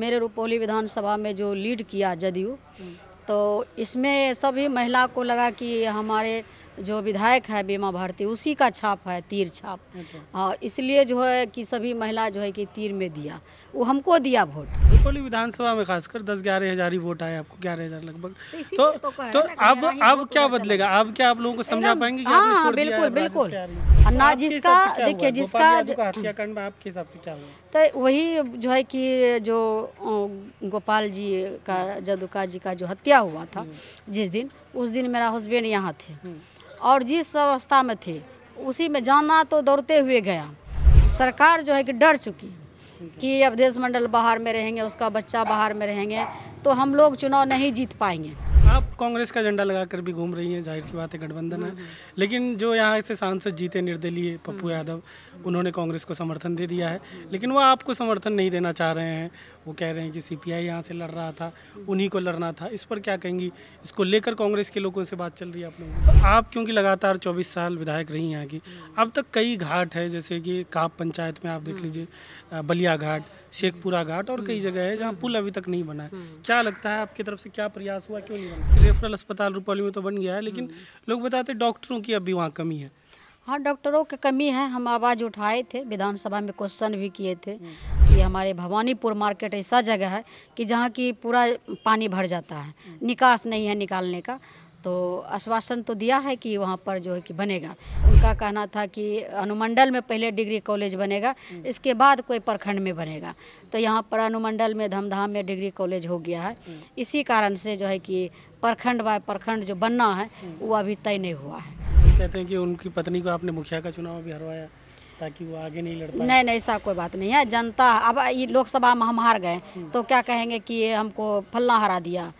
मेरे रुपौली विधानसभा में जो लीड किया जदयू तो इसमें सभी महिला को लगा कि हमारे जो विधायक है बीमा भारती उसी का छाप है तीर छाप अच्छा। हाँ इसलिए जो है कि सभी महिला जो है कि तीर में दिया वो हमको दिया वोट कोली विधानसभा में खासकर दस ग्यारह हजार ही वोट आए आपको ग्यारह हजार लगभग तो तो, तो, तो अब अब क्या बदलेगा अब क्या आप लोगों को समझा पाएंगे हाँ बिल्कुल बिल्कुल ना जिसका देखिए जिसका हत्याकांड में आपके हिसाब से क्या हुआ तो वही जो है कि जो गोपाल जी का जदुका जी का जो हत्या हुआ था हम्म। जिस दिन उस दिन मेरा हस्बैंड यहाँ थे हम्म। और जिस अवस्था में थे उसी में जाना तो दौड़ते हुए गया सरकार जो है कि डर चुकी कि अवधेश मंडल बाहर में रहेंगे उसका बच्चा बाहर में रहेंगे तो हम लोग चुनाव नहीं जीत पाएंगे आप कांग्रेस का झंडा लगाकर भी घूम रही हैं जाहिर सी बात है गठबंधन है लेकिन जो यहाँ से सांसद जीते निर्दलीय पप्पू हम्म। यादव उन्होंने कांग्रेस को समर्थन दे दिया है लेकिन वो आपको समर्थन नहीं देना चाह रहे हैं वो कह रहे हैं कि सी पी आई यहाँ से लड़ रहा था उन्हीं को लड़ना था इस पर क्या कहेंगी इसको लेकर कांग्रेस के लोगों से बात चल रही है आप लोगों की आप क्योंकि लगातार चौबीस साल विधायक रही यहाँ की अब तक कई घाट है जैसे कि काप पंचायत में आप देख हम्म। लीजिए बलिया घाट शेखपुरा घाट और कई जगह है जहाँ पुल अभी तक नहीं बना है हम्म। क्या लगता है आपकी तरफ से क्या प्रयास हुआ क्यों नहीं बना रेफरल अस्पताल रुपाली में तो बन गया है लेकिन हम्म। लोग बताते डॉक्टरों की अभी वहाँ कमी है हाँ डॉक्टरों की कमी है हम आवाज़ उठाए थे विधानसभा में क्वेश्चन भी किए थे हम्म। कि हमारे भवानीपुर मार्केट ऐसा जगह है कि जहाँ की पूरा पानी भर जाता है हम्म। निकास नहीं है निकालने का तो आश्वासन तो दिया है कि वहाँ पर जो है कि बनेगा उनका कहना था कि अनुमंडल में पहले डिग्री कॉलेज बनेगा हम्म। इसके बाद कोई प्रखंड में बनेगा तो यहाँ पर अनुमंडल में धमधाम में डिग्री कॉलेज हो गया है इसी कारण से जो है कि प्रखंड बाय प्रखंड जो बनना है वो अभी तय नहीं हुआ है कहते हैं कि उनकी पत्नी को आपने मुखिया का चुनाव भी हरवाया ताकि वो आगे नहीं लड़ पाए नहीं नहीं ऐसा कोई बात नहीं है जनता अब ये लोकसभा में हम हार गए हम्म। तो क्या कहेंगे कि हमको फल्ला हरा दिया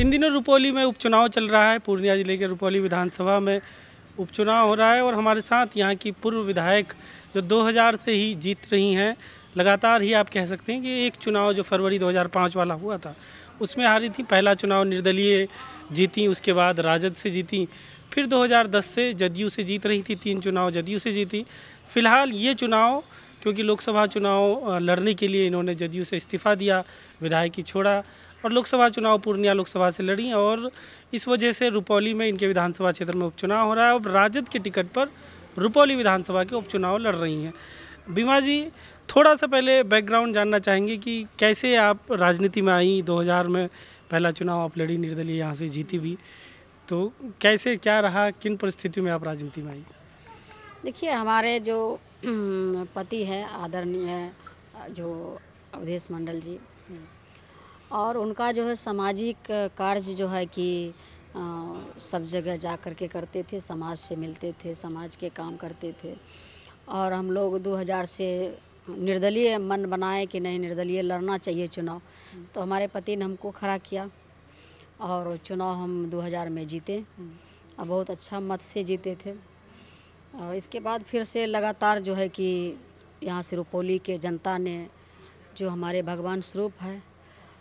इन दिनों रुपौली में उपचुनाव चल रहा है पूर्णिया जिले के रुपौली विधानसभा में उपचुनाव हो रहा है और हमारे साथ यहाँ की पूर्व विधायक जो 2000 से ही जीत रही हैं लगातार ही आप कह सकते हैं कि एक चुनाव जो फरवरी 2005 वाला हुआ था उसमें हारी थी पहला चुनाव निर्दलीय जीती उसके बाद राजद से जीती फिर 2010 से जदयू से जीत रही थी तीन चुनाव जदयू से जीती फिलहाल ये चुनाव क्योंकि लोकसभा चुनाव लड़ने के लिए इन्होंने जदयू से इस्तीफ़ा दिया विधायकी छोड़ा और लोकसभा चुनाव पूर्णिया लोकसभा से लड़ी और इस वजह से रुपौली में इनके विधानसभा क्षेत्र में उपचुनाव हो रहा है अब राजद के टिकट पर रुपौली विधानसभा के उपचुनाव लड़ रही हैं बीमा जी थोड़ा सा पहले बैकग्राउंड जानना चाहेंगे कि कैसे आप राजनीति में आई 2000 में पहला चुनाव आप लड़ी निर्दलीय यहाँ से जीती भी तो कैसे क्या रहा किन परिस्थितियों में आप राजनीति में आई देखिए हमारे जो पति हैं आदरणीय है जो अवधेश मंडल जी और उनका जो है सामाजिक कार्य जो है कि आ, सब जगह जा कर के करते थे समाज से मिलते थे समाज के काम करते थे और हम लोग 2000 से निर्दलीय मन बनाए कि नहीं निर्दलीय लड़ना चाहिए चुनाव तो हमारे पति ने हमको खड़ा किया और चुनाव हम 2000 में जीते और बहुत अच्छा मत से जीते थे और इसके बाद फिर से लगातार जो है कि यहाँ से रुपोली के जनता ने जो हमारे भगवान स्वरूप है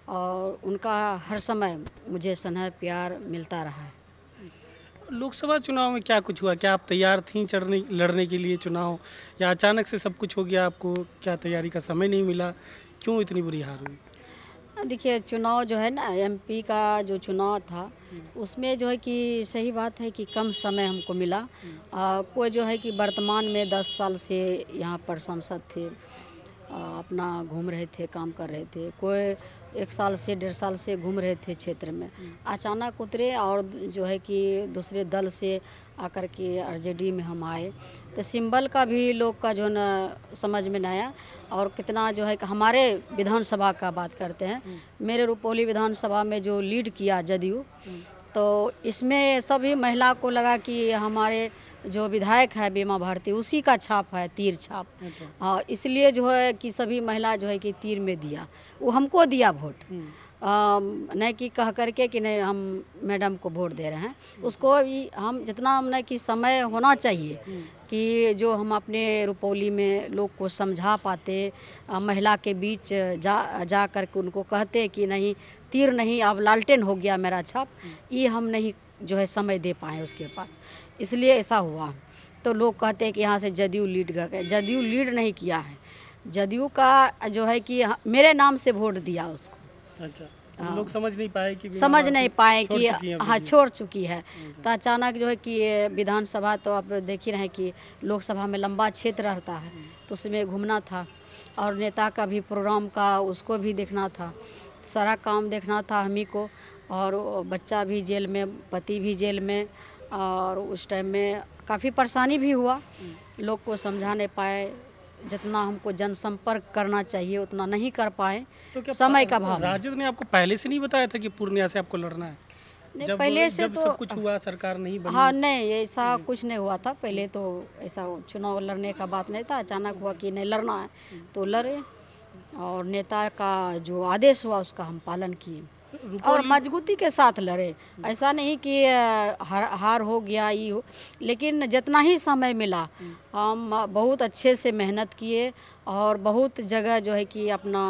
और उनका हर समय मुझे स्नेह प्यार मिलता रहा है लोकसभा चुनाव में क्या कुछ हुआ क्या आप तैयार थी चढ़ने लड़ने के लिए चुनाव या अचानक से सब कुछ हो गया आपको क्या तैयारी का समय नहीं मिला क्यों इतनी बुरी हार हुई हाँ, देखिए चुनाव जो है ना एमपी का जो चुनाव था हम्म। उसमें जो है कि सही बात है कि कम समय हमको मिला हम्म। आ, कोई जो है कि वर्तमान में दस साल से यहाँ पर सांसद थे आ, अपना घूम रहे थे काम कर रहे थे कोई एक साल से डेढ़ साल से घूम रहे थे क्षेत्र में अचानक उतरे और जो है कि दूसरे दल से आकर के आरजेडी में हम आए तो सिंबल का भी लोग का जो ना समझ में न आया और कितना जो है कि हमारे विधानसभा का बात करते हैं मेरे रुपोली विधानसभा में जो लीड किया जदयू तो इसमें सभी महिला को लगा कि हमारे जो विधायक है बीमा भारती उसी का छाप है तीर छाप और तो इसलिए जो है कि सभी महिला जो है कि तीर में दिया वो हमको दिया वोट हम्म। नहीं कि कह करके कि नहीं हम मैडम को वोट दे रहे हैं हम्म। उसको भी हम जितना हमने कि समय होना चाहिए हम्म। कि जो हम अपने रुपौली में लोग को समझा पाते महिला के बीच जा जा करके उनको कहते कि नहीं तीर नहीं अब लालटेन हो गया मेरा छाप ये हम नहीं जो है समय दे पाए उसके पास इसलिए ऐसा हुआ तो लोग कहते हैं कि यहाँ से जदयू लीड कर गए जदयू लीड नहीं किया है जदयू का जो है कि मेरे नाम से वोट दिया उसको अच्छा हाँ। लोग समझ नहीं पाए कि समझ नहीं पाए कि हाँ छोड़ चुकी है अच्छा। तो अचानक जो है कि विधानसभा तो आप देख ही रहे कि लोकसभा में लंबा क्षेत्र रहता है हम्म। तो उसमें घूमना था और नेता का भी प्रोग्राम का उसको भी देखना था सारा काम देखना था हम ही को और बच्चा भी जेल में पति भी जेल में और उस टाइम में काफ़ी परेशानी भी हुआ लोग को समझा नहीं पाए जितना हमको जनसंपर्क करना चाहिए उतना नहीं कर पाए तो समय का भाव राजद ने आपको पहले से नहीं बताया था कि पूर्णिया से आपको लड़ना है नहीं जब, पहले से जब तो सब कुछ हुआ सरकार नहीं बनी हाँ नहीं ऐसा हम्म। कुछ नहीं हुआ था पहले तो ऐसा चुनाव लड़ने का बात नहीं था अचानक हुआ कि नहीं लड़ना है तो लड़े और नेता का जो आदेश हुआ उसका हम पालन किए और मजबूती के साथ लड़े ऐसा नहीं कि हार हार हो गया ये हो लेकिन जितना ही समय मिला हम बहुत अच्छे से मेहनत किए और बहुत जगह जो है कि अपना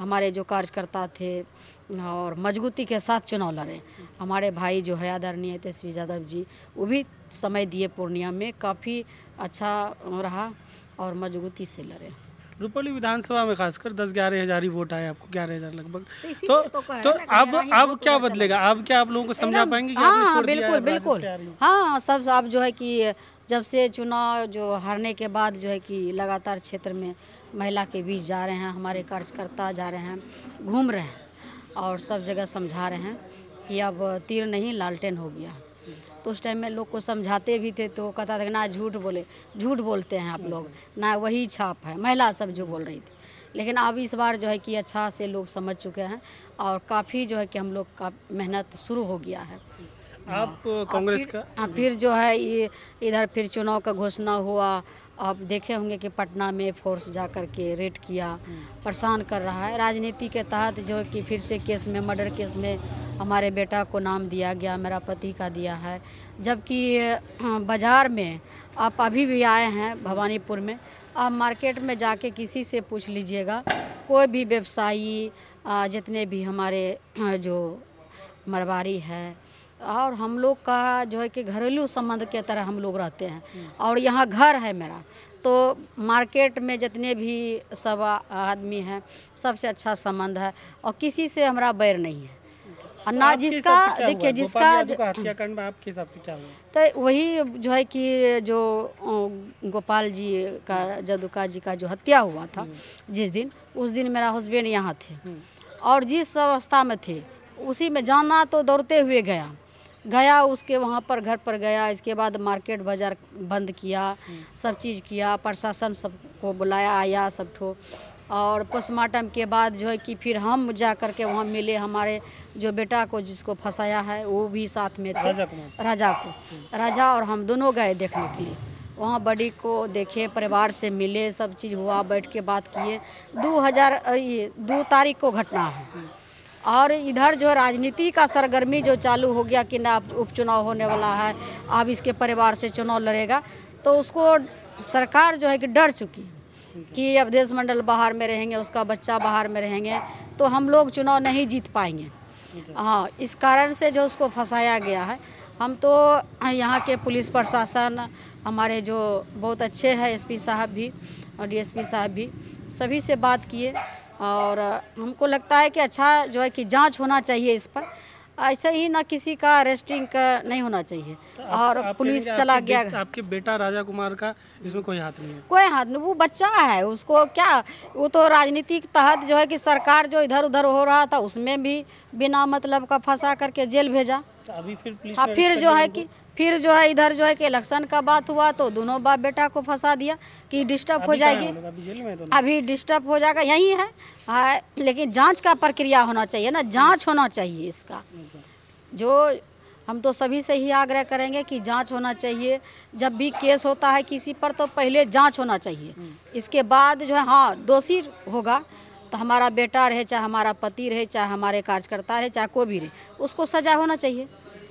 हमारे जो कार्यकर्ता थे और मजबूती के साथ चुनाव लड़े हमारे भाई जो है आदरणीय तेजस्वी यादव जी वो भी समय दिए पूर्णिया में काफ़ी अच्छा रहा और मजबूती से लड़े रुपोली विधानसभा में खासकर दस ग्यारह हजार ही वोट आए आपको ग्यारह हजार लगभग तो तो, तो, तो अब अब क्या बदलेगा अब क्या आप लोगों को समझा पाएंगे हाँ बिल्कुल बिल्कुल हाँ सब आप जो है कि जब से चुनाव जो हारने के बाद जो है कि लगातार क्षेत्र में महिला के बीच जा रहे हैं हमारे कार्यकर्ता जा रहे हैं घूम रहे हैं और सब जगह समझा रहे हैं कि अब तीर नहीं लालटेन हो गया तो उस टाइम में लोग को समझाते भी थे तो कहता था ना झूठ बोले झूठ बोलते हैं आप लोग ना वही छाप है महिला सब जो बोल रही थी लेकिन अब इस बार जो है कि अच्छा से लोग समझ चुके हैं और काफ़ी जो है कि हम लोग का मेहनत शुरू हो गया है आप हाँ। कांग्रेस का हाँ फिर जो है ये इधर फिर चुनाव का घोषणा हुआ आप देखे होंगे कि पटना में फोर्स जा कर के रेड किया हम्म। परेशान कर रहा है राजनीति के तहत जो है कि फिर से केस में मर्डर केस में हमारे बेटा को नाम दिया गया मेरा पति का दिया है जबकि बाज़ार में आप अभी भी आए हैं भवानीपुर में आप मार्केट में जाके किसी से पूछ लीजिएगा कोई भी व्यवसायी जितने भी हमारे जो मरवारी है और हम लोग का जो है कि घरेलू संबंध के तरह हम लोग रहते हैं हम्म। और यहाँ घर है मेरा तो मार्केट में जितने भी सब आदमी हैं सबसे अच्छा संबंध है और किसी से हमारा बैर नहीं है तो ना जिसका देखिए जिसका हत्याकांड में आपके हिसाब से क्या हुआ तो वही जो है कि जो गोपाल जी का जदुका जी का जो हत्या हुआ था हम्म। जिस दिन उस दिन मेरा हस्बैंड यहाँ थे हम्म। और जिस अवस्था में थे उसी में जाना तो दौड़ते हुए गया गया उसके वहाँ पर घर पर गया इसके बाद मार्केट बाज़ार बंद किया हम्म। सब चीज़ किया प्रशासन सबको बुलाया आया सब ठो और पोस्टमार्टम के बाद जो है कि फिर हम जा कर के वहाँ मिले हमारे जो बेटा को जिसको फंसाया है वो भी साथ में थे राजा को राजा, को। राजा और हम दोनों गए देखने के लिए वहाँ बड़ी को देखे परिवार से मिले सब चीज़ हुआ बैठ के बात किए दो हज़ार ये दो तारीख को घटना है और इधर जो राजनीति का सरगर्मी जो चालू हो गया कि ना उपचुनाव होने वाला है अब इसके परिवार से चुनाव लड़ेगा तो उसको सरकार जो है कि डर चुकी है कि अवधेश मंडल बाहर में रहेंगे उसका बच्चा बाहर में रहेंगे तो हम लोग चुनाव नहीं जीत पाएंगे हाँ इस कारण से जो उसको फंसाया गया है हम तो यहाँ के पुलिस प्रशासन हमारे जो बहुत अच्छे हैं एसपी साहब भी और डीएसपी साहब भी सभी से बात किए और हमको लगता है कि अच्छा जो है कि जांच होना चाहिए इस पर ऐसा ही ना किसी का अरेस्टिंग का नहीं होना चाहिए तो और आप, पुलिस चला गया बे, आपके बेटा राजा कुमार का इसमें कोई हाथ नहीं है कोई हाथ नहीं वो बच्चा है उसको क्या वो तो राजनीति के तहत जो है कि सरकार जो इधर उधर हो रहा था उसमें भी बिना मतलब का फंसा करके जेल भेजा तो अभी फिर हाँ, फिर जो है की फिर जो है इधर जो है कि इलेक्शन का बात हुआ तो दोनों बाप बेटा को फंसा दिया कि डिस्टर्ब हो जाएगी अभी डिस्टर्ब हो जाएगा यही है हाँ, लेकिन जांच का प्रक्रिया होना चाहिए ना जांच होना चाहिए इसका जो हम तो सभी से ही आग्रह करेंगे कि जांच होना चाहिए जब भी केस होता है किसी पर तो पहले जाँच होना चाहिए इसके बाद जो है हाँ दोषी होगा तो हमारा बेटा रहे चाहे हमारा पति रहे चाहे हमारे कार्यकर्ता रहे चाहे कोई भी रहे उसको सजा होना चाहिए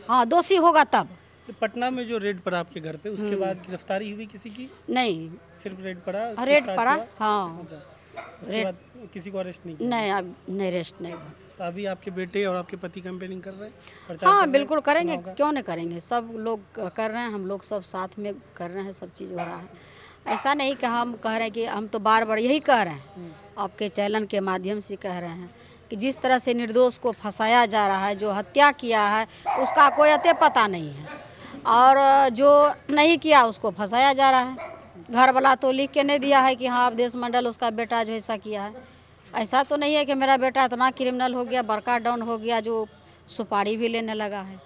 हाँ दोषी होगा तब पटना में जो रेड पड़ा आपके घर पे उसके हम्म। बाद गिरफ्तारी हुई किसी की नहीं सिर्फ रेड पड़ा हाँ, रेड पड़ा हाँ अच्छा, उसके बाद किसी को अरेस्ट नहीं किया नहीं अब नहीं अरेस्ट नहीं तो अभी आपके बेटे और आपके पति कैंपेनिंग कर रहे हैं हाँ बिल्कुल करेंगे क्यों नहीं करेंगे सब लोग कर रहे हैं हम लोग सब साथ में कर रहे हैं सब चीज़ हो रहा है ऐसा नहीं कि हम कह रहे हैं कि हम तो बार बार यही कह रहे हैं हम्म। आपके चैनल के माध्यम से कह रहे हैं कि जिस तरह से निर्दोष को फंसाया जा रहा है जो हत्या किया है उसका कोई अत पता नहीं है और जो नहीं किया उसको फंसाया जा रहा है घर वाला तो लिख के नहीं दिया है कि हाँ देश मंडल उसका बेटा जो ऐसा किया है ऐसा तो नहीं है कि मेरा बेटा इतना क्रिमिनल हो गया बड़का डाउन हो गया जो सुपारी भी लेने लगा है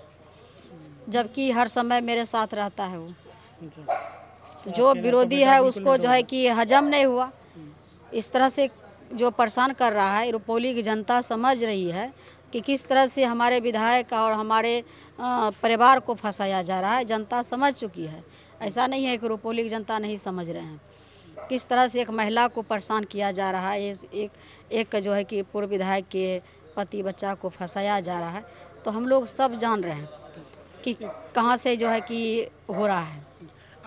जबकि हर समय मेरे साथ रहता है वो अच्छा। तो जो विरोधी है उसको जो है कि हजम नहीं हुआ इस तरह से जो परेशान कर रहा है रुपोली की जनता समझ रही है कि किस तरह से हमारे विधायक और हमारे परिवार को फंसाया जा रहा है जनता समझ चुकी है ऐसा नहीं है कि रुपोली की जनता नहीं समझ रहे हैं किस तरह से एक महिला को परेशान किया जा रहा है एक एक जो है कि पूर्व विधायक के पति बच्चा को फंसाया जा रहा है तो हम लोग सब जान रहे हैं कि कहाँ से जो है कि हो रहा है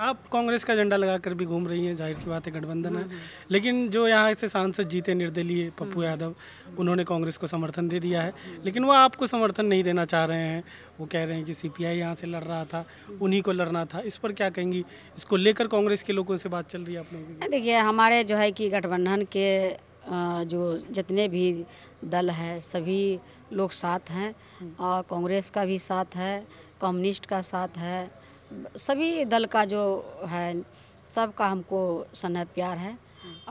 आप कांग्रेस का झंडा लगाकर भी घूम रही हैं जाहिर सी बात है गठबंधन है लेकिन जो यहाँ से सांसद जीते निर्दलीय पप्पू हम्म। यादव उन्होंने कांग्रेस को समर्थन दे दिया है लेकिन वो आपको समर्थन नहीं देना चाह रहे हैं वो कह रहे हैं कि आई यहाँ से लड़ रहा था उन्हीं को लड़ना था इस पर क्या कहेंगी इसको लेकर कांग्रेस के लोगों से बात चल रही है आप लोगों की देखिए हमारे जो है कि गठबंधन के जो जितने भी दल है सभी लोग साथ हैं हम्म। और कांग्रेस का भी साथ है कम्युनिस्ट का साथ है सभी दल का जो है सबका हमको स्नेह प्यार है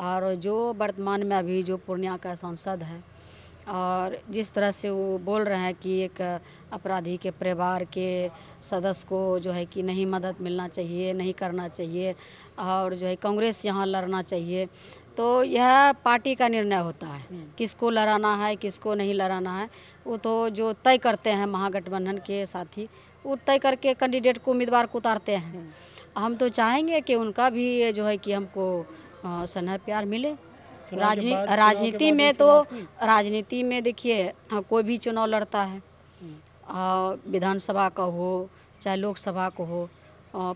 और जो वर्तमान में अभी जो पूर्णिया का सांसद है और जिस तरह से वो बोल रहे हैं कि एक अपराधी के परिवार के सदस्य को जो है कि नहीं मदद मिलना चाहिए नहीं करना चाहिए और जो है कांग्रेस यहाँ लड़ना चाहिए तो यह पार्टी का निर्णय होता है हम्म। किसको लड़ाना है किसको नहीं लड़ाना है वो तो जो तय करते हैं महागठबंधन के साथी तय करके कैंडिडेट को उम्मीदवार को उतारते हैं हम्म। हम तो चाहेंगे कि उनका भी जो है कि हमको स्नेह प्यार मिले तो राजनी राजनीति में तो राजनीति में देखिए कोई भी चुनाव लड़ता है हम्म। विधानसभा का हो चाहे लोकसभा का हो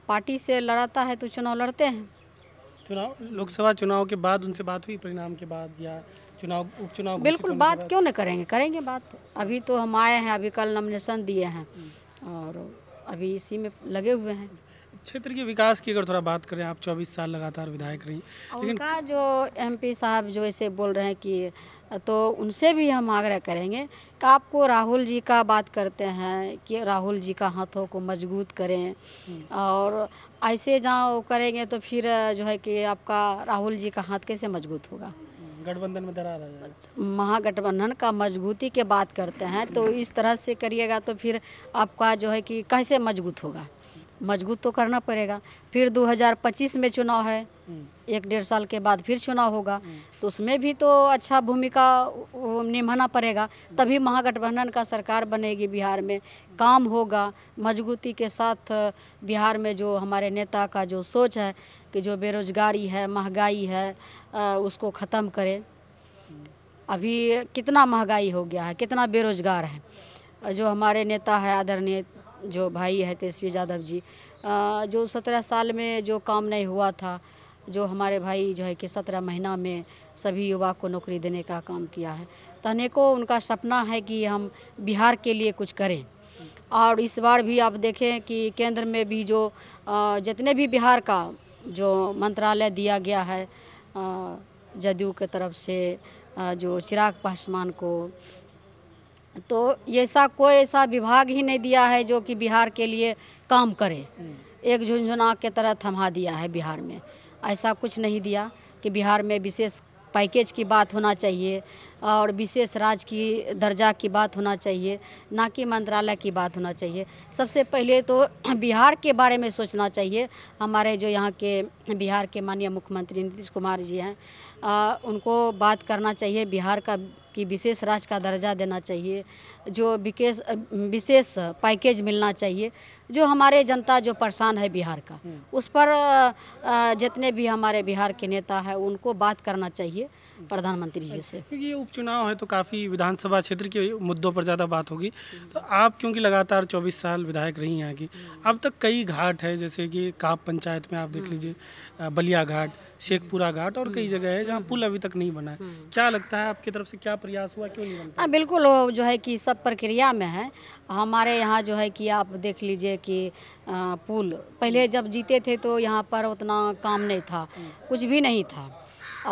पार्टी से लड़ाता है तो चुनाव लड़ते हैं चुनाव लोकसभा चुनाव के बाद उनसे बात हुई परिणाम के बाद या चुनाव उपचुनाव बिल्कुल बात क्यों नहीं करेंगे करेंगे बात हाँ। अभी तो हम आए हैं अभी कल नॉमिनेशन दिए हैं हम्म। और अभी इसी में लगे हुए हैं क्षेत्र के विकास की अगर थोड़ा बात करें आप 24 साल लगातार विधायक रही लेकिन उनका जो एमपी साहब जो ऐसे बोल रहे हैं कि तो उनसे भी हम आग्रह करेंगे कि आपको राहुल जी का बात करते हैं कि राहुल जी का हाथों को मजबूत करें और ऐसे जहाँ करेंगे तो फिर जो है कि आपका राहुल जी का हाथ कैसे मजबूत होगा गठबंधन में दरार आ जाएगा महागठबंधन का मजबूती के बात करते हैं तो इस तरह से करिएगा तो फिर आपका जो है कि कैसे मजबूत होगा मजबूत तो करना पड़ेगा फिर 2025 में चुनाव है हम्म। एक डेढ़ साल के बाद फिर चुनाव होगा हम्म। तो उसमें भी तो अच्छा भूमिका निभाना पड़ेगा तभी महागठबंधन का सरकार बनेगी बिहार में काम होगा मजबूती के साथ बिहार में जो हमारे नेता का जो सोच है कि जो बेरोजगारी है महंगाई है उसको ख़त्म करें अभी कितना महंगाई हो गया है कितना बेरोजगार है जो हमारे नेता है आदरणीय जो भाई है तेजस्वी यादव जी जो सत्रह साल में जो काम नहीं हुआ था जो हमारे भाई जो है कि सत्रह महीना में सभी युवा को नौकरी देने का काम किया है तने तो को उनका सपना है कि हम बिहार के लिए कुछ करें और इस बार भी आप देखें कि केंद्र में भी जो जितने भी बिहार का जो मंत्रालय दिया गया है जदयू के तरफ से जो चिराग पासवान को तो ऐसा कोई ऐसा विभाग ही नहीं दिया है जो कि बिहार के लिए काम करे हम्म। एक झुंझुना के तरह थमा दिया है बिहार में ऐसा कुछ नहीं दिया कि बिहार में विशेष पैकेज की बात होना चाहिए और विशेष राज्य की दर्जा की बात होना चाहिए ना कि मंत्रालय की बात होना चाहिए सबसे पहले तो बिहार के बारे में सोचना चाहिए हमारे जो यहाँ के बिहार के माननीय मुख्यमंत्री नीतीश कुमार जी हैं उनको बात करना चाहिए बिहार का कि विशेष राज्य का दर्जा देना चाहिए जो विशेष विशेष पैकेज मिलना चाहिए जो हमारे जनता जो परेशान है बिहार का हम्म। उस पर जितने भी हमारे बिहार के नेता है उनको बात करना चाहिए प्रधानमंत्री जी से क्योंकि ये उपचुनाव है तो काफ़ी विधानसभा क्षेत्र के मुद्दों पर ज़्यादा बात होगी तो आप क्योंकि लगातार 24 साल विधायक रही हैं यहाँ हम्म। की अब तक कई घाट है जैसे कि काप पंचायत में आप देख हम्म। लीजिए बलिया घाट शेखपुरा घाट और कई हम्म, जगह है जहाँ हम्म, पुल अभी तक नहीं बना है हम्म। क्या लगता है आपकी तरफ से क्या प्रयास हुआ क्यों नहीं बना हाँ, बिल्कुल जो है कि सब प्रक्रिया में है हमारे यहाँ जो है कि आप देख लीजिए कि पुल पहले जब जीते थे तो यहाँ पर उतना काम नहीं था कुछ भी नहीं था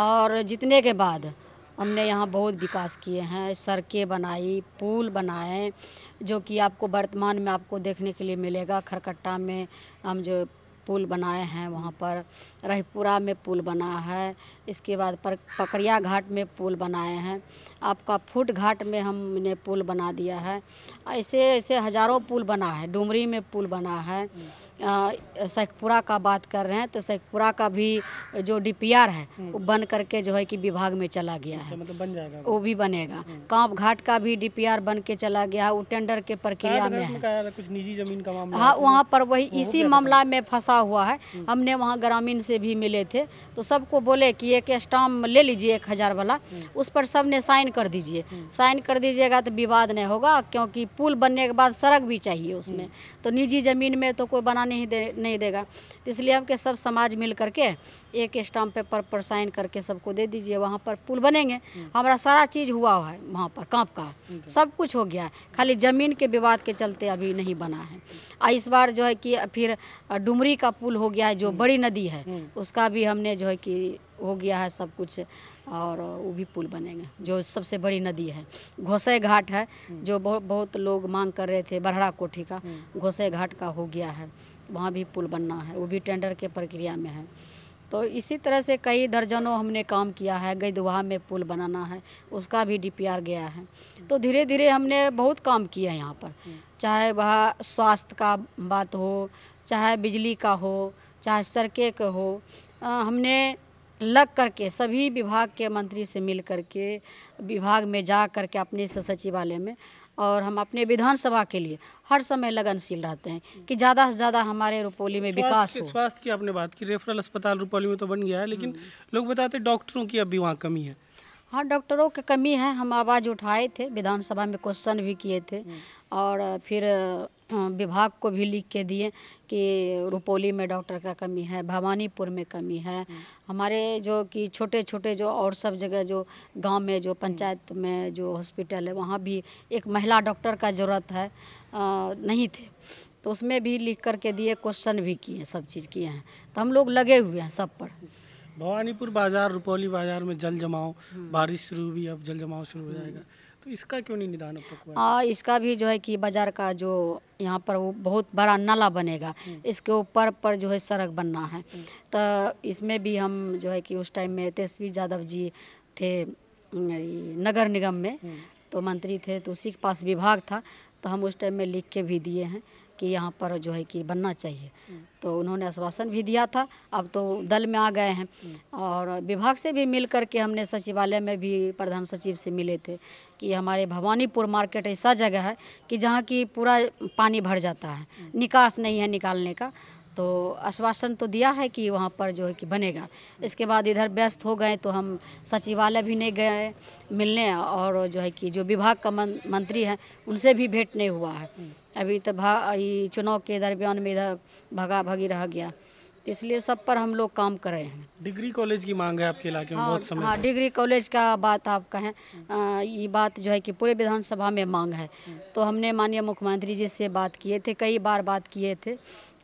और जीतने के बाद हमने यहाँ बहुत विकास किए हैं सड़कें बनाई पुल बनाए जो कि आपको वर्तमान में आपको देखने के लिए मिलेगा खरकट्टा में हम जो पुल बनाए हैं वहाँ पर रहीपुरा में पुल बना है इसके बाद पर पकड़िया घाट में पुल बनाए हैं आपका फुट घाट में हमने पुल बना दिया है ऐसे ऐसे हज़ारों पुल बना है डुमरी में पुल बना है शेखपुरा का बात कर रहे हैं तो शेखपुरा का भी जो डीपीआर है हम्म। वो बन करके जो है कि विभाग में चला गया अच्छा, है मतलब बन जाएगा वो भी बनेगा हम्म। कांप घाट का भी डीपीआर बन के चला गया है वो टेंडर के प्रक्रिया में है कुछ निजी जमीन का मामला हाँ वहाँ पर वही इसी मामला में फंसा हुआ है हम्म। हमने वहाँ ग्रामीण से भी मिले थे तो सबको बोले कि एक स्टाम्प ले लीजिए एक हज़ार वाला उस पर सब ने साइन कर दीजिए साइन कर दीजिएगा तो विवाद नहीं होगा क्योंकि पुल बनने के बाद सड़क भी चाहिए उसमें तो निजी ज़मीन में तो कोई बना नहीं दे नहीं देगा तो इसलिए आपके सब समाज मिल करके एक स्टाम्प पेपर पर साइन करके सबको दे दीजिए वहाँ पर पुल बनेंगे हम्म। हमारा सारा चीज़ हुआ है वहाँ पर कांप का सब कुछ हो गया है खाली ज़मीन के विवाद के चलते अभी नहीं बना है और इस बार जो है कि फिर डुमरी का पुल हो गया है जो हम्म। बड़ी नदी है हम्म। उसका भी हमने जो है कि हो गया है सब कुछ और वो भी पुल बनेंगे जो सबसे बड़ी नदी है घोसे घाट है जो बहुत बहुत लोग मांग कर रहे थे बरहरा कोठी का घोसे घाट का हो गया है वहाँ भी पुल बनना है वो भी टेंडर के प्रक्रिया में है तो इसी तरह से कई दर्जनों हमने काम किया है गईदुहा में पुल बनाना है उसका भी डी गया है तो धीरे धीरे हमने बहुत काम किया है यहाँ पर चाहे वह स्वास्थ्य का बात हो चाहे बिजली का हो चाहे सड़के का हो आ, हमने लग करके सभी विभाग के मंत्री से मिल करके विभाग में जा करके अपने सचिवालय में और हम अपने विधानसभा के लिए हर समय लगनशील रहते हैं कि ज़्यादा से ज़्यादा हमारे रुपौली में विकास हो स्वास्थ्य की आपने बात की रेफरल अस्पताल रुपौली में तो बन गया है लेकिन हम्म। लोग बताते डॉक्टरों की अब भी वहाँ कमी है हाँ डॉक्टरों की कमी है हम आवाज़ उठाए थे विधानसभा में क्वेश्चन भी किए थे हम्म। और फिर विभाग को भी लिख के दिए कि रुपोली में डॉक्टर का कमी है भवानीपुर में कमी है हम्म। हमारे जो कि छोटे छोटे जो और सब जगह जो गांव में जो पंचायत में जो हॉस्पिटल है वहाँ भी एक महिला डॉक्टर का ज़रूरत है आ, नहीं थे तो उसमें भी लिख कर के दिए क्वेश्चन भी किए सब चीज़ किए हैं तो हम लोग लगे हुए हैं सब पर भवानीपुर बाज़ार रुपौली बाज़ार में जल जमाव हम्म। बारिश शुरू हुई अब जल जमाव शुरू हो जाएगा तो इसका क्यों नहीं निदान अब आ, हाँ, इसका भी जो है कि बाज़ार का जो यहाँ पर वो बहुत बड़ा नाला बनेगा हम्म। इसके ऊपर पर जो है सड़क बनना है तो इसमें भी हम जो है कि उस टाइम में तेजस्वी यादव जी थे नगर निगम में हम्म। तो मंत्री थे तो उसी के पास विभाग था तो हम उस टाइम में लिख के भी दिए हैं कि यहाँ पर जो है कि बनना चाहिए हम्म। तो उन्होंने आश्वासन भी दिया था अब तो दल में आ गए हैं हम्म। और विभाग से भी मिल करके हमने सचिवालय में भी प्रधान सचिव से मिले थे कि हमारे भवानीपुर मार्केट ऐसा जगह है कि जहाँ की पूरा पानी भर जाता है हम्म। निकास नहीं है निकालने का तो आश्वासन तो दिया है कि वहाँ पर जो है कि बनेगा इसके बाद इधर व्यस्त हो गए तो हम सचिवालय भी नहीं गए मिलने और जो है कि जो विभाग का मन, मंत्री हैं उनसे भी भेंट नहीं हुआ है हम्म। अभी तो भा चुनाव के दरमियान में इधर भगा भगी रह गया इसलिए सब पर हम लोग काम कर रहे हैं डिग्री कॉलेज की मांग है आपके इलाके में हाँ, बहुत समय हाँ डिग्री कॉलेज का बात आप कहें ये बात जो है कि पूरे विधानसभा में मांग है हम्म। तो हमने माननीय मुख्यमंत्री जी से बात किए थे कई बार बात किए थे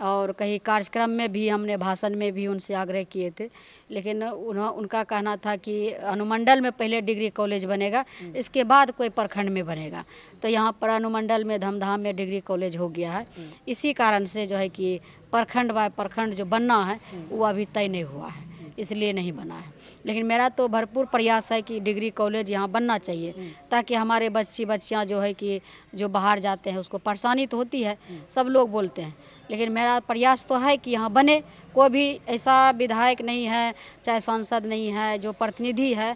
और कहीं कार्यक्रम में भी हमने भाषण में भी उनसे आग्रह किए थे लेकिन उन्हों उनका कहना था कि अनुमंडल में पहले डिग्री कॉलेज बनेगा हम्म। इसके बाद कोई प्रखंड में बनेगा तो यहाँ पर अनुमंडल में धमधाम में डिग्री कॉलेज हो गया है हम्म। इसी कारण से जो है कि प्रखंड बाय प्रखंड जो बनना है हम्म। वो अभी तय नहीं हुआ है इसलिए नहीं बना है लेकिन मेरा तो भरपूर प्रयास है कि डिग्री कॉलेज यहाँ बनना चाहिए ताकि हमारे बच्ची बच्चियाँ जो है कि जो बाहर जाते हैं उसको परेशानी तो होती है सब लोग बोलते हैं लेकिन मेरा प्रयास तो है कि यहाँ बने कोई भी ऐसा विधायक नहीं है चाहे सांसद नहीं है जो प्रतिनिधि है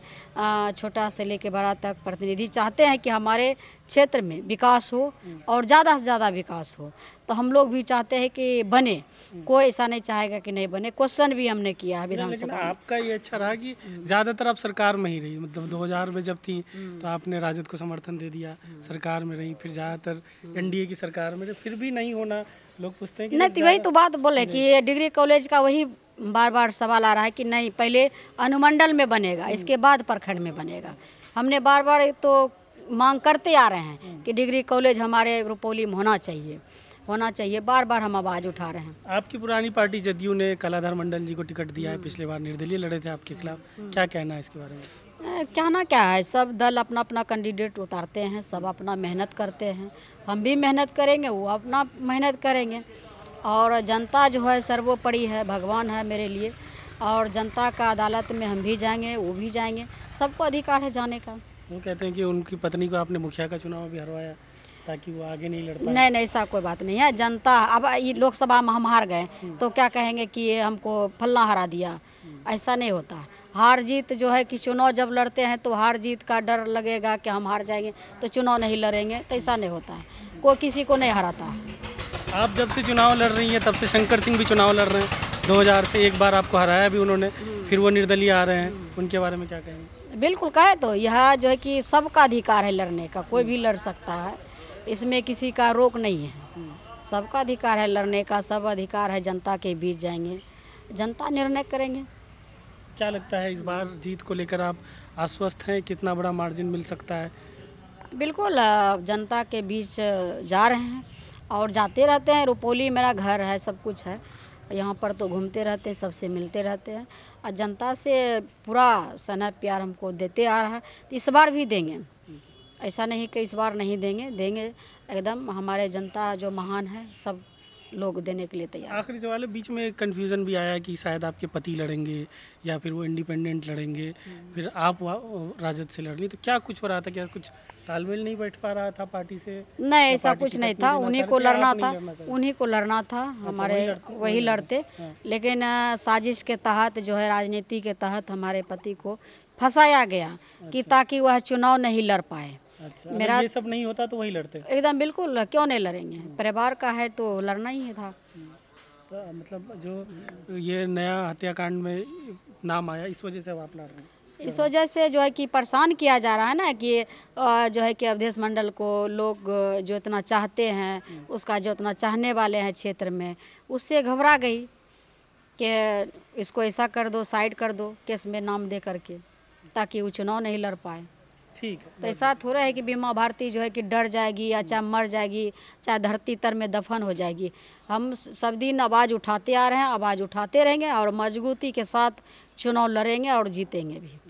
छोटा से लेकर बड़ा तक प्रतिनिधि चाहते हैं कि हमारे क्षेत्र में विकास हो और ज़्यादा से ज़्यादा विकास हो तो हम लोग भी चाहते हैं कि बने कोई ऐसा नहीं चाहेगा कि नहीं बने क्वेश्चन भी हमने किया है विधानसभा आपका ये अच्छा रहा कि ज़्यादातर आप सरकार में ही रही मतलब 2000 में जब थी तो हम्म। आपने राजद को समर्थन दे दिया हम्म। सरकार में रही फिर ज़्यादातर हम्म। एनडीए की सरकार में फिर भी नहीं होना लोग पूछते हैं नहीं तो वही तो बात बोले कि ये डिग्री कॉलेज का वही बार बार सवाल आ रहा है कि नहीं पहले अनुमंडल में बनेगा हम्म। इसके बाद प्रखंड में बनेगा हमने बार बार तो मांग करते आ रहे हैं हम्म। कि डिग्री कॉलेज हमारे रुपौली में होना चाहिए होना चाहिए बार बार हम आवाज़ उठा रहे हैं आपकी पुरानी पार्टी जदयू ने कलाधर मंडल जी को टिकट दिया है हम्म। पिछले बार निर्दलीय लड़े थे आपके खिलाफ क्या कहना है इसके बारे में कहना क्या है सब दल अपना अपना कैंडिडेट उतारते हैं सब अपना मेहनत करते हैं हम भी मेहनत करेंगे वो अपना मेहनत करेंगे और जनता जो है सर्वोपरि है भगवान है मेरे लिए और जनता का अदालत में हम भी जाएंगे वो भी जाएंगे सबको अधिकार है जाने का वो कहते हैं कि उनकी पत्नी को आपने मुखिया का चुनाव भी हरवाया ताकि वो आगे नहीं लड़ नहीं नहीं ऐसा कोई बात नहीं है जनता अब ये लोकसभा में हम हार गए हम्म। तो क्या कहेंगे कि ये हमको फल्ला हरा दिया हम्म। ऐसा नहीं होता है हार जीत जो है कि चुनाव जब लड़ते हैं तो हार जीत का डर लगेगा कि हम हार जाएंगे तो चुनाव नहीं लड़ेंगे तो ऐसा नहीं होता है कोई किसी को नहीं हराता आप जब से चुनाव लड़ रही हैं तब से शंकर सिंह भी चुनाव लड़ रहे हैं 2000 से एक बार आपको हराया भी उन्होंने फिर वो निर्दलीय आ रहे हैं उनके बारे में क्या कहेंगे बिल्कुल कहे तो यह जो है कि सबका अधिकार है लड़ने का कोई भी लड़ सकता है इसमें किसी का रोक नहीं है सबका अधिकार है लड़ने का सब अधिकार है जनता के बीच जाएंगे जनता निर्णय करेंगे क्या लगता है इस बार जीत को लेकर आप आश्वस्त हैं कितना बड़ा मार्जिन मिल सकता है बिल्कुल जनता के बीच जा रहे हैं और जाते रहते हैं रुपोली मेरा घर है सब कुछ है यहाँ पर तो घूमते रहते हैं सबसे मिलते रहते हैं और जनता से पूरा सना प्यार हमको देते आ रहा है तो इस बार भी देंगे ऐसा नहीं कि इस बार नहीं देंगे देंगे एकदम हमारे जनता जो महान है सब लोग देने के लिए तैयार आखिरी सवाल है बीच में एक कन्फ्यूज़न भी आया कि शायद आपके पति लड़ेंगे या फिर वो इंडिपेंडेंट लड़ेंगे हम्म। फिर आप राजद से लड़ रही तो क्या कुछ हो रहा था क्या कुछ तालमेल नहीं बैठ पा रहा था पार्टी से नहीं ऐसा कुछ नहीं था उन्हीं को लड़ना था उन्हीं को लड़ना था हमारे वही लड़ते हाँ। लेकिन साजिश के तहत जो है राजनीति के तहत हमारे पति को फंसाया गया कि अच्छा। ताकि वह चुनाव नहीं लड़ पाए अच्छा, मेरा ये सब नहीं होता तो वही लड़ते एकदम बिल्कुल क्यों नहीं लड़ेंगे परिवार का है तो लड़ना ही था तो मतलब जो ये नया हत्याकांड में नाम आया इस वजह से आप लड़ रहे हैं इस वजह से जो है कि परेशान किया जा रहा है ना कि जो है कि अवधेश मंडल को लोग जो इतना चाहते हैं उसका जो इतना चाहने वाले हैं क्षेत्र में उससे घबरा गई कि इसको ऐसा कर दो साइड कर दो केस में नाम दे करके ताकि वो चुनाव नहीं लड़ पाए ठीक है तो ऐसा थोड़ा है कि बीमा भारती जो है कि डर जाएगी या चाहे मर जाएगी चाहे धरती तर में दफन हो जाएगी हम सब दिन आवाज़ उठाते आ रहे हैं आवाज़ उठाते रहेंगे और मजबूती के साथ चुनाव लड़ेंगे और जीतेंगे भी